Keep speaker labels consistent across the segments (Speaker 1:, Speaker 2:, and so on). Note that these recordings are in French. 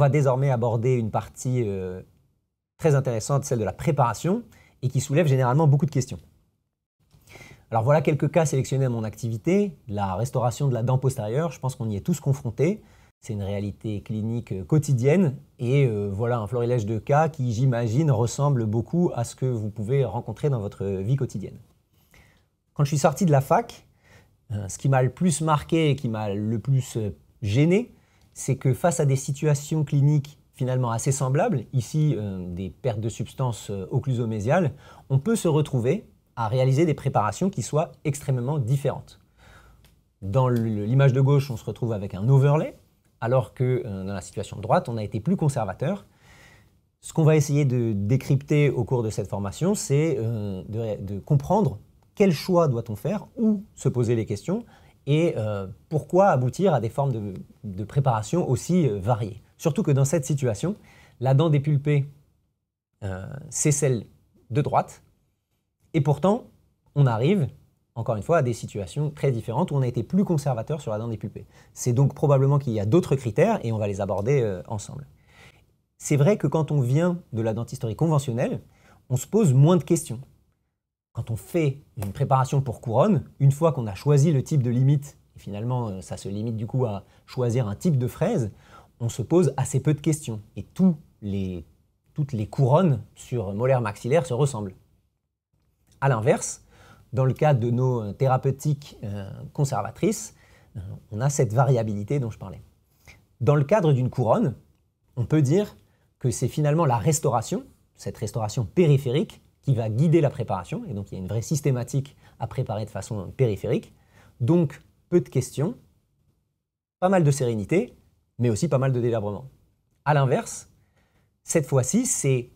Speaker 1: va désormais aborder une partie euh, très intéressante, celle de la préparation, et qui soulève généralement beaucoup de questions. Alors voilà quelques cas sélectionnés à mon activité. La restauration de la dent postérieure, je pense qu'on y est tous confrontés. C'est une réalité clinique euh, quotidienne et euh, voilà un florilège de cas qui, j'imagine, ressemble beaucoup à ce que vous pouvez rencontrer dans votre vie quotidienne. Quand je suis sorti de la fac, ce qui m'a le plus marqué et qui m'a le plus gêné, c'est que face à des situations cliniques finalement assez semblables, ici euh, des pertes de substances euh, occlusomésiales, on peut se retrouver à réaliser des préparations qui soient extrêmement différentes. Dans l'image de gauche, on se retrouve avec un overlay, alors que euh, dans la situation de droite, on a été plus conservateur. Ce qu'on va essayer de décrypter au cours de cette formation, c'est de, de comprendre quel choix doit-on faire, où se poser les questions, et euh, pourquoi aboutir à des formes de, préparation aussi euh, variées. Surtout que dans cette situation, la dent des euh, c'est celle de droite, et pourtant, on arrive, encore une fois, à des situations très différentes où on a été plus conservateur sur la dent dépulpée. C'est donc probablement qu'il y a d'autres critères, et on va les aborder euh, ensemble. C'est vrai que quand on vient de la dentisterie conventionnelle, on se pose moins de questions quand on fait une préparation pour couronne, une fois qu'on a choisi le type de limite, et finalement euh, ça se limite du coup à choisir un type de fraise, on se pose assez peu de questions. Et toutes les couronnes sur molaire maxillaire se ressemblent. A l'inverse, dans le cas de nos euh, thérapeutiques euh, conservatrices, on a cette variabilité dont je parlais. Dans le cadre d'une couronne, on peut dire que c'est finalement la restauration, cette restauration périphérique, qui va guider la préparation, et donc il y a une vraie systématique à préparer de façon périphérique. Donc peu de questions, pas mal de sérénité, mais aussi pas mal de délabrement. A l'inverse, cette fois-ci, c'est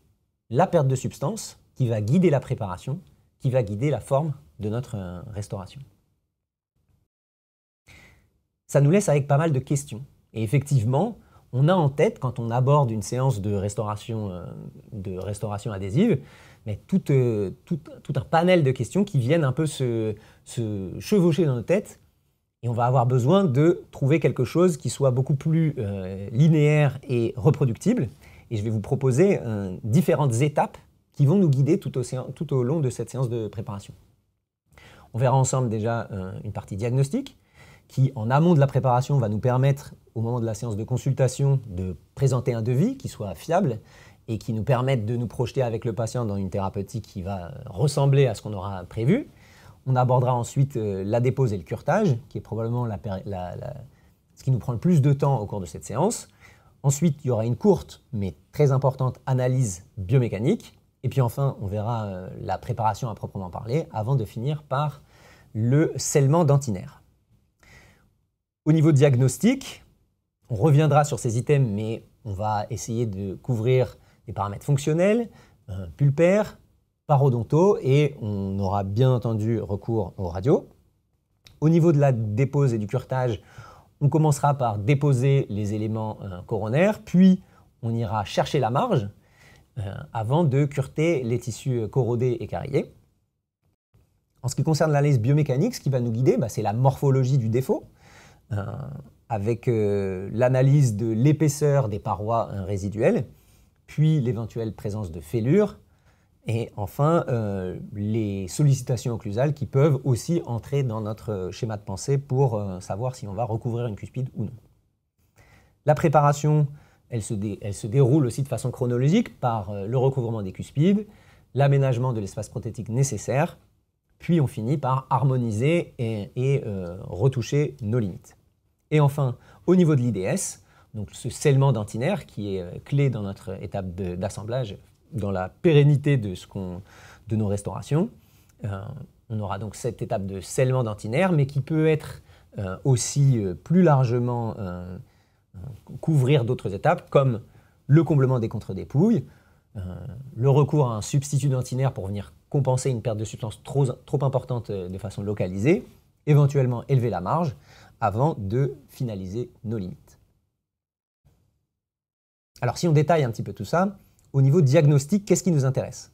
Speaker 1: la perte de substance qui va guider la préparation, qui va guider la forme de notre euh, restauration. Ça nous laisse avec pas mal de questions. Et effectivement, on a en tête, quand on aborde une séance de restauration, euh, de restauration adhésive, mais euh, tout, un panel de questions qui viennent un peu se, chevaucher dans nos têtes. Et on va avoir besoin de trouver quelque chose qui soit beaucoup plus euh, linéaire et reproductible. Et je vais vous proposer euh, différentes étapes qui vont nous guider tout au, long de cette séance de préparation. On verra ensemble déjà une partie diagnostique qui, en amont de la préparation, va nous permettre, au moment de la séance de consultation, de présenter un devis qui soit fiable et qui nous permettent de nous projeter avec le patient dans une thérapeutique qui va ressembler à ce qu'on aura prévu. On abordera ensuite euh, la dépose et le curetage, qui est probablement la, ce qui nous prend le plus de temps au cours de cette séance. Ensuite, il y aura une courte mais très importante analyse biomécanique. Et puis enfin, on verra euh, la préparation à proprement parler avant de finir par le scellement dentinaire. Au niveau diagnostique, on reviendra sur ces items, mais on va essayer de couvrir des paramètres fonctionnels, pulpaires, parodontaux, et on aura bien entendu recours aux radios. Au niveau de la dépose et du curtage, on commencera par déposer les éléments euh, coronaires, puis on ira chercher la marge euh, avant de curter les tissus corrodés et carillés. En ce qui concerne l'analyse biomécanique, ce qui va nous guider, bah, c'est la morphologie du défaut, euh, avec l'analyse de l'épaisseur des parois résiduelles puis l'éventuelle présence de fêlures, et enfin euh, les sollicitations occlusales qui peuvent aussi entrer dans notre schéma de pensée pour euh, savoir si on va recouvrir une cuspide ou non. La préparation, elle se, déroule aussi de façon chronologique par euh, le recouvrement des cuspides, l'aménagement de l'espace prothétique nécessaire, puis on finit par harmoniser et retoucher nos limites. Et enfin, au niveau de l'IDS, donc ce scellement dentinaire qui est euh, clé dans notre étape d'assemblage, dans la pérennité de, nos restaurations. Euh, on aura donc cette étape de scellement dentinaire, mais qui peut être euh, aussi plus largement couvrir d'autres étapes, comme le comblement des contre-dépouilles, le recours à un substitut dentinaire pour venir compenser une perte de substance trop, trop importante de façon localisée, éventuellement élever la marge avant de finaliser nos limites. Alors si on détaille un petit peu tout ça, au niveau diagnostic, qu'est-ce qui nous intéresse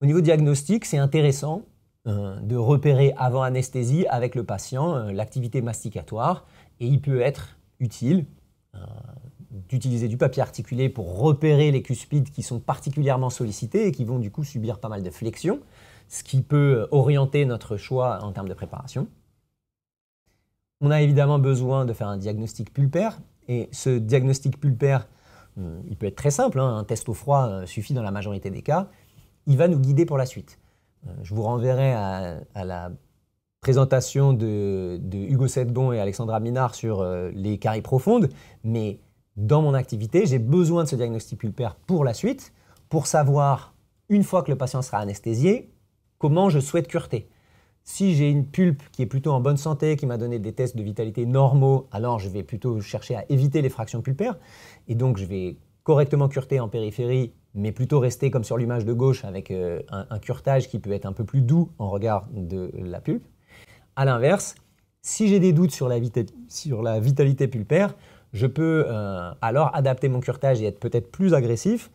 Speaker 1: Au niveau diagnostic, c'est intéressant euh, de repérer avant anesthésie avec le patient euh, l'activité masticatoire et il peut être utile euh, d'utiliser du papier articulé pour repérer les cuspides qui sont particulièrement sollicités et qui vont du coup subir pas mal de flexion, ce qui peut orienter notre choix en termes de préparation. On a évidemment besoin de faire un diagnostic pulpaire et ce diagnostic pulpaire euh, il peut être très simple, hein. un test au froid euh, suffit dans la majorité des cas, il va nous guider pour la suite. Euh, je vous renverrai à, la présentation de, Hugo Sedbon et Alexandra Minard sur les caries profondes, mais dans mon activité, j'ai besoin de ce diagnostic pulpaire pour la suite, pour savoir, une fois que le patient sera anesthésié, comment je souhaite cureter. Si j'ai une pulpe qui est plutôt en bonne santé, qui m'a donné des tests de vitalité normaux, alors je vais plutôt chercher à éviter les fractions pulpaires. Et donc je vais correctement curter en périphérie, mais plutôt rester comme sur l'image de gauche avec euh, un, curtage curetage qui peut être un peu plus doux en regard de la pulpe. A l'inverse, si j'ai des doutes sur la, vitalité pulpaire, je peux euh, alors adapter mon curtage et être peut-être plus agressif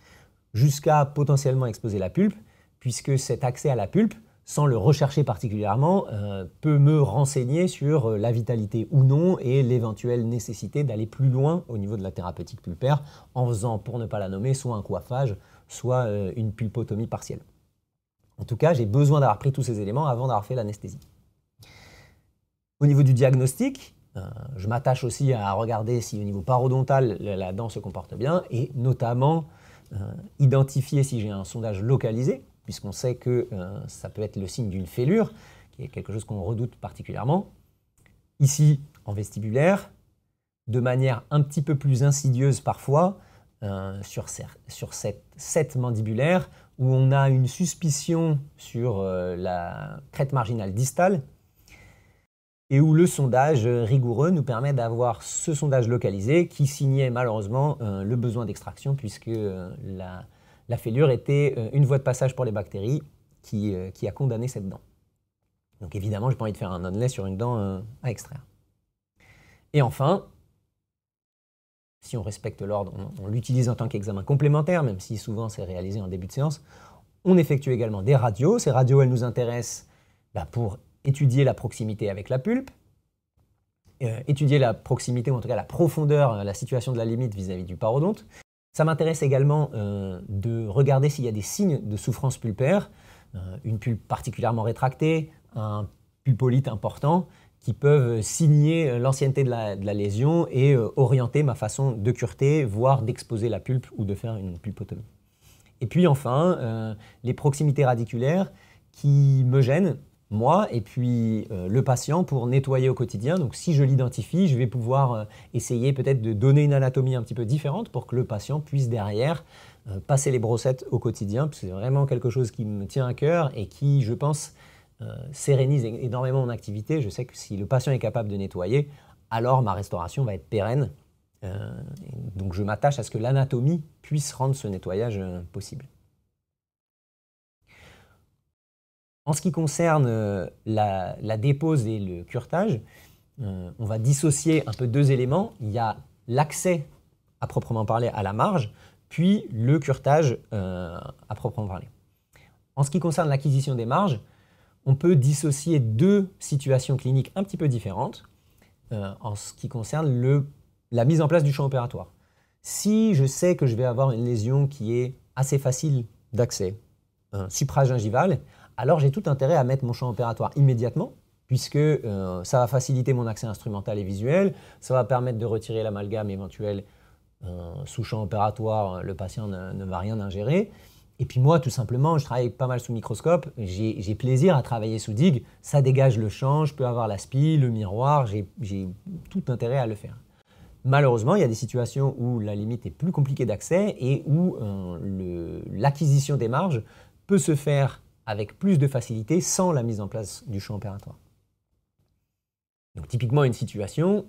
Speaker 1: jusqu'à potentiellement exposer la pulpe, puisque cet accès à la pulpe, sans le rechercher particulièrement, euh, peut me renseigner sur euh, la vitalité ou non et l'éventuelle nécessité d'aller plus loin au niveau de la thérapeutique pulpaire en faisant, pour ne pas la nommer, soit un coiffage, soit euh, une pulpotomie partielle. En tout cas, j'ai besoin d'avoir pris tous ces éléments avant d'avoir fait l'anesthésie. Au niveau du diagnostic, je m'attache aussi à regarder si au niveau parodontal, la dent se comporte bien et notamment identifier si j'ai un sondage localisé, puisqu'on sait que euh, ça peut être le signe d'une fêlure, qui est quelque chose qu'on redoute particulièrement. Ici, en vestibulaire, de manière un petit peu plus insidieuse parfois, euh, sur, sur cette, cette, mandibulaire, où on a une suspicion sur euh, la crête marginale distale, et où le sondage rigoureux nous permet d'avoir ce sondage localisé qui signait malheureusement le besoin d'extraction puisque la la fêlure était euh, une voie de passage pour les bactéries qui, euh, a condamné cette dent. Donc évidemment, je n'ai pas envie de faire un onlay sur une dent euh, à extraire. Et enfin, si on respecte l'ordre, on, l'utilise en tant qu'examen complémentaire, même si souvent c'est réalisé en début de séance. On effectue également des radios. Ces radios, elles nous intéressent bah, pour étudier la proximité avec la pulpe, étudier la proximité, ou en tout cas la profondeur, la situation de la limite vis à -vis du parodonte, ça m'intéresse également euh, de regarder s'il y a des signes de souffrance pulpaire, euh, une pulpe particulièrement rétractée, un pulpolite important, qui peuvent signer l'ancienneté de la, lésion et euh, orienter ma façon de curter, voire d'exposer la pulpe ou de faire une pulpotomie. Et puis enfin, les proximités radiculaires qui me gênent moi et puis euh, le patient pour nettoyer au quotidien. Donc si je l'identifie, je vais pouvoir euh, essayer peut-être de donner une anatomie un petit peu différente pour que le patient puisse derrière euh, passer les brossettes au quotidien. C'est vraiment quelque chose qui me tient à cœur et qui, je pense, sérénise énormément mon activité. Je sais que si le patient est capable de nettoyer, alors ma restauration va être pérenne. donc je m'attache à ce que l'anatomie puisse rendre ce nettoyage possible. En ce qui concerne euh, la, dépose et le curetage, euh, on va dissocier un peu deux éléments. Il y a l'accès à proprement parler à la marge, puis le curetage euh, à proprement parler. En ce qui concerne l'acquisition des marges, on peut dissocier deux situations cliniques un petit peu différentes en ce qui concerne la mise en place du champ opératoire. Si je sais que je vais avoir une lésion qui est assez facile d'accès, un gingival alors j'ai tout intérêt à mettre mon champ opératoire immédiatement, puisque euh, ça va faciliter mon accès instrumental et visuel, ça va permettre de retirer l'amalgame éventuel euh, sous champ opératoire, euh, le patient ne, va rien ingérer. Et puis moi, tout simplement, je travaille pas mal sous microscope, j'ai plaisir à travailler sous digue, ça dégage le champ, je peux avoir la le miroir, j'ai tout intérêt à le faire. Malheureusement, il y a des situations où la limite est plus compliquée d'accès et où l'acquisition des marges peut se faire avec plus de facilité sans la mise en place du champ opératoire. Donc typiquement une situation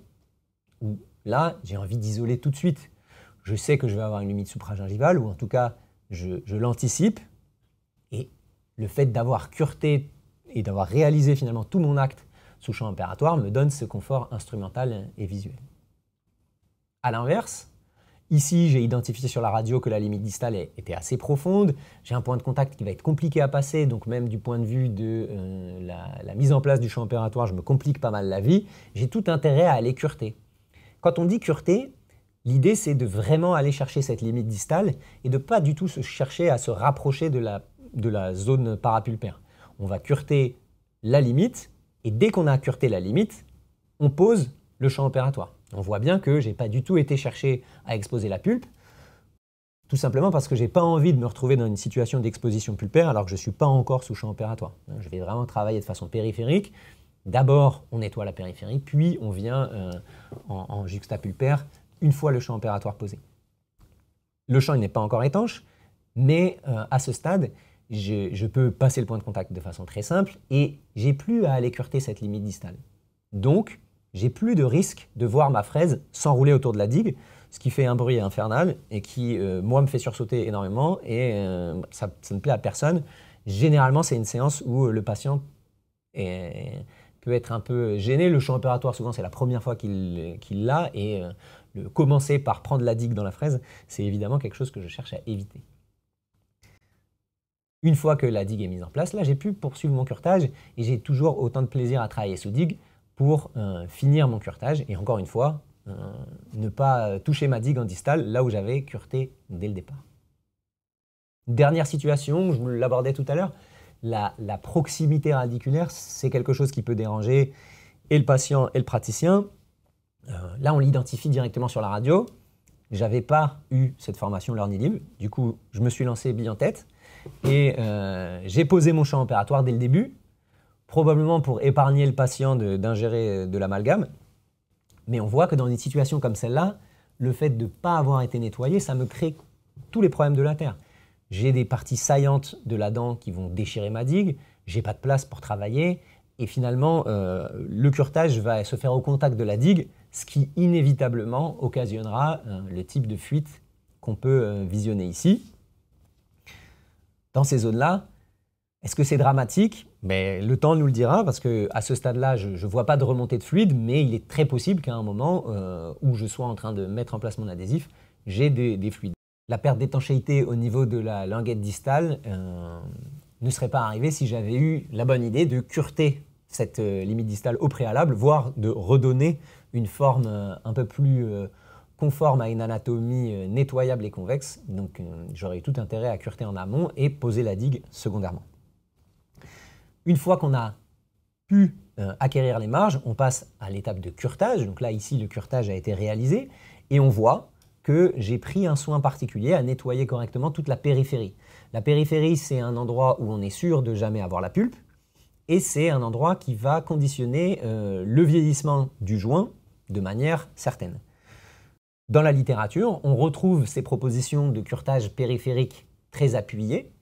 Speaker 1: où là, j'ai envie d'isoler tout de suite. Je sais que je vais avoir une limite supragingivale, ou en tout cas, je, l'anticipe. Et le fait d'avoir cureté et d'avoir réalisé finalement tout mon acte sous champ opératoire me donne ce confort instrumental et visuel. A l'inverse, Ici, j'ai identifié sur la radio que la limite distale était assez profonde. J'ai un point de contact qui va être compliqué à passer, donc même du point de vue de euh, la, mise en place du champ opératoire, je me complique pas mal la vie. J'ai tout intérêt à aller curter. Quand on dit curter, l'idée c'est de vraiment aller chercher cette limite distale et de pas du tout se chercher à se rapprocher de la, de la zone parapulpaire. On va curter la limite et dès qu'on a curté la limite, on pose le champ opératoire. On voit bien que je n'ai pas du tout été chercher à exposer la pulpe, tout simplement parce que j'ai pas envie de me retrouver dans une situation d'exposition pulpaire alors que je suis pas encore sous champ opératoire. Je vais vraiment travailler de façon périphérique. D'abord, on nettoie la périphérie, puis on vient euh, en, juxtapulpère juxtapulpaire une fois le champ opératoire posé. Le champ n'est pas encore étanche, mais euh, à ce stade, je, peux passer le point de contact de façon très simple et j'ai plus à aller curter cette limite distale. Donc, j'ai plus de risque de voir ma fraise s'enrouler autour de la digue, ce qui fait un bruit infernal et qui, euh, moi, me fait sursauter énormément et euh, ça, ne plaît à personne. Généralement, c'est une séance où euh, le patient peut être un peu gêné. Le champ opératoire, souvent, c'est la première fois qu'il l'a et commencer par prendre la digue dans la fraise, c'est évidemment quelque chose que je cherche à éviter. Une fois que la digue est mise en place, là, j'ai pu poursuivre mon curtage et j'ai toujours autant de plaisir à travailler sous digue pour euh, finir mon curetage et encore une fois, euh, ne pas toucher ma digue en distal là où j'avais cureté dès le départ. Dernière situation, je l'abordais tout à l'heure, la, proximité radiculaire, c'est quelque chose qui peut déranger et le patient et le praticien. Euh, là, on l'identifie directement sur la radio. J'avais pas eu cette formation libre. du coup, je me suis lancé bille en tête et j'ai posé mon champ opératoire dès le début probablement pour épargner le patient d'ingérer euh, de, l'amalgame. Mais on voit que dans des situations comme celle-là, le fait de ne pas avoir été nettoyé, ça me crée tous les problèmes de la terre. J'ai des parties saillantes de la dent qui vont déchirer ma digue, j'ai pas de place pour travailler, et finalement, euh, le curtage va se faire au contact de la digue, ce qui inévitablement occasionnera euh, le type de fuite qu'on peut visionner ici. Dans ces zones-là, est-ce que c'est dramatique le temps nous le dira, parce qu'à ce stade-là, je ne vois pas de remontée de fluide, mais il est très possible qu'à un moment euh, où je sois en train de mettre en place mon adhésif, j'ai des, fluides. La perte d'étanchéité au niveau de la languette distale euh, ne serait pas arrivée si j'avais eu la bonne idée de curter cette euh, limite distale au préalable, voire de redonner une forme un peu plus conforme à une anatomie nettoyable et convexe. Donc j'aurais tout intérêt à curter en amont et poser la digue secondairement. Une fois qu'on a pu euh, acquérir les marges, on passe à l'étape de curtage. Donc là, ici, le curtage a été réalisé et on voit que j'ai pris un soin particulier à nettoyer correctement toute la périphérie. La périphérie, c'est un endroit où on est sûr de jamais avoir la pulpe et c'est un endroit qui va conditionner euh, le vieillissement du joint de manière certaine. Dans la littérature, on retrouve ces propositions de curtage périphérique très appuyées,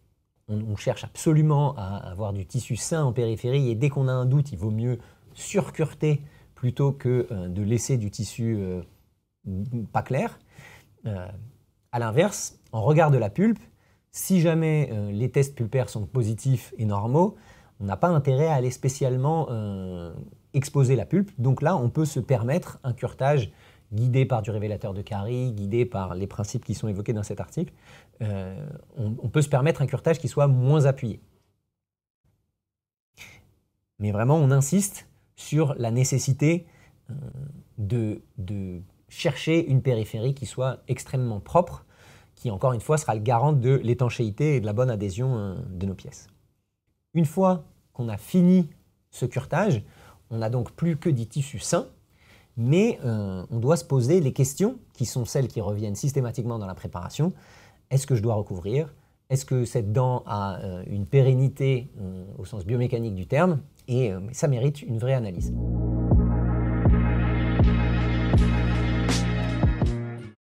Speaker 1: on, cherche absolument à avoir du tissu sain en périphérie et dès qu'on a un doute, il vaut mieux surcurter plutôt que euh, de laisser du tissu euh, pas clair. A euh, à l'inverse, en regard de la pulpe, si jamais les tests pulpaires sont positifs et normaux, on n'a pas intérêt à aller spécialement exposer la pulpe. Donc là, on peut se permettre un curtage guidé par du révélateur de Carrie, guidé par les principes qui sont évoqués dans cet article, euh, on, peut se permettre un curtage qui soit moins appuyé. Mais vraiment, on insiste sur la nécessité euh, de, de chercher une périphérie qui soit extrêmement propre, qui encore une fois sera le garant de l'étanchéité et de la bonne adhésion euh, de nos pièces. Une fois qu'on a fini ce curtage, on n'a donc plus que des tissus sains mais euh, on doit se poser les questions qui sont celles qui reviennent systématiquement dans la préparation. Est-ce que je dois recouvrir Est-ce que cette dent a euh, une pérennité euh, au sens biomécanique du terme Et ça mérite une vraie analyse.